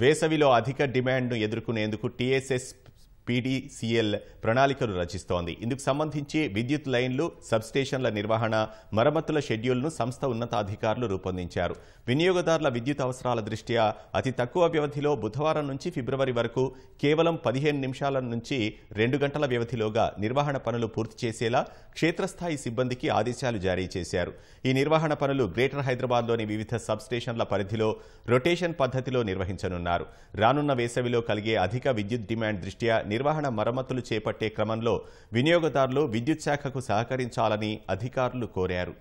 వేసవిలో అధిక డిమాండ్ను ఎదుర్కొనేందుకు టీఎస్ఎస్ పీడీసీఎల్ ప్రణాళికలు రచిస్తోంది ఇందుకు సంబంధించి విద్యుత్ లైన్లు సబ్స్టేషన్ల నిర్వహణ మరమ్మతుల షెడ్యూల్ను సంస్థ ఉన్నతాధికారులు రూపొందించారు వినియోగదారుల విద్యుత్ అవసరాల దృష్ట్యా అతి తక్కువ వ్యవధిలో బుధవారం నుంచి ఫిబ్రవరి వరకు కేవలం పదిహేను నిమిషాల నుంచి రెండు గంటల వ్యవధిలోగా నిర్వహణ పనులు పూర్తి చేసేలా క్షేత్రస్థాయి సిబ్బందికి ఆదేశాలు జారీ చేశారు ఈ నిర్వహణ పనులు గ్రేటర్ హైదరాబాద్లోని వివిధ సబ్స్టేషన్ల పరిధిలో రొటేషన్ పద్ధతిలో నిర్వహించనున్నారు రానున్న వేసవిలో కలిగే అధిక విద్యుత్ డిమాండ్ దృష్ట్యా నిర్వహణ మరమ్మతులు చేపట్టే క్రమంలో వినియోగదారులు విద్యుత్ శాఖకు సహకరించాలని అధికారులు కోరారు